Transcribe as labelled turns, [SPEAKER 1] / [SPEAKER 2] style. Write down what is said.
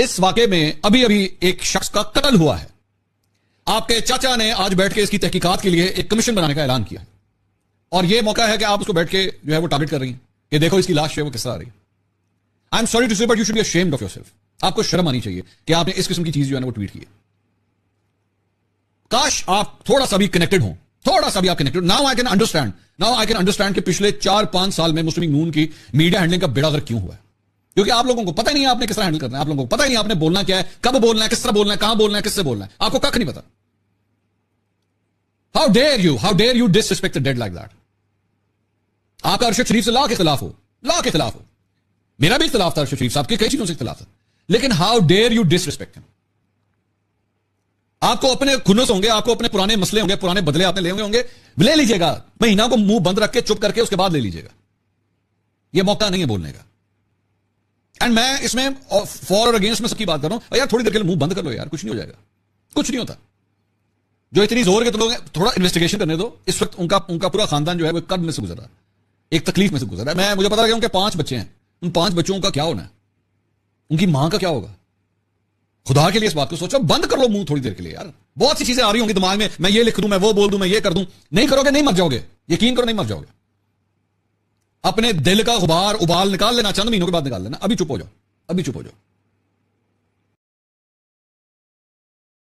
[SPEAKER 1] इस वाक्य में अभी अभी एक शख्स का कत्ल हुआ है आपके चाचा ने आज बैठ के इसकी तहकीकात के लिए एक कमीशन बनाने का ऐलान किया है और यह मौका है कि आप उसको बैठ के जो है वो टारगेट कर रही हैं कि देखो इसकी लाश है वो किस तरह आ रही है I am sorry to say but you should be ashamed of yourself आपको शर्म आनी चाहिए कि आपने इस किस्म की चीज जो है वो ट्वीट की है काश आप थोड़ा सा भी कनेक्टेड हो थोड़ा सा भी आप connected now I can understand now I can understand कि पिछले चार पांच साल में मुस्लिम नून की मीडिया हैंडलिंग का बेड़ा क्यों हुआ है क्योंकि आप लोगों को पता नहीं है आपने किस तरह हैंडल करना है आप लोगों को पता ही नहीं आपने बोलना क्या है कब बोलना है किस तरह बोलना है कहां बोलना है किससे बोलना है आपको कख नहीं पता how dare you how dare you disrespect dead like that आपका अर्शद शरीफ से ला के खिलाफ हो ला के खिलाफ हो मेरा भी इख्तलाफ था अर्शद शरीफ साहब के कई चीजों से खिलाफ था लेकिन हाउ डेयर यू डिसरिस्पेक्ट आपको अपने खुनस होंगे आपको अपने पुराने मसले होंगे पुराने बदले आपने ले होंगे ले लीजिएगा महीना को मुंह बंद रख के चुप करके उसके बाद ले लीजिएगा यह मौका नहीं है बोलने का एंड मैं इसमें फॉर uh, और अगेंस्ट में सबकी बात कर रहा हूं यार थोड़ी देर के लिए मुंह बंद कर लो यार कुछ नहीं हो जाएगा कुछ नहीं होता जो इतनी जोर के तो लोग थोड़ा इन्वेस्टिगेशन करने दो इस वक्त उनका उनका पूरा खानदान जो है वो कद में से गुजरा एक तकलीफ में से गुजरा मैं मुझे पता लगा उनके पांच बच्चे हैं उन पांच बच्चों का क्या होना है उनकी मां का क्या होगा खुदा के लिए इस बात को सोचो बंद कर लो मुंह थोड़ी देर के लिए यार बहुत सी चीजें आ रही होंगी दिमाग में मैं ये लिख दूं मैं वो बोल दूं मैं ये कर दूं नहीं करोगे नहीं मर जाओगे यकीन करो नहीं मर जाओगे अपने दिल का गुबार उबाल निकाल लेना चंद महीनों के बाद निकाल लेना अभी चुप हो जाओ अभी चुप हो जाओ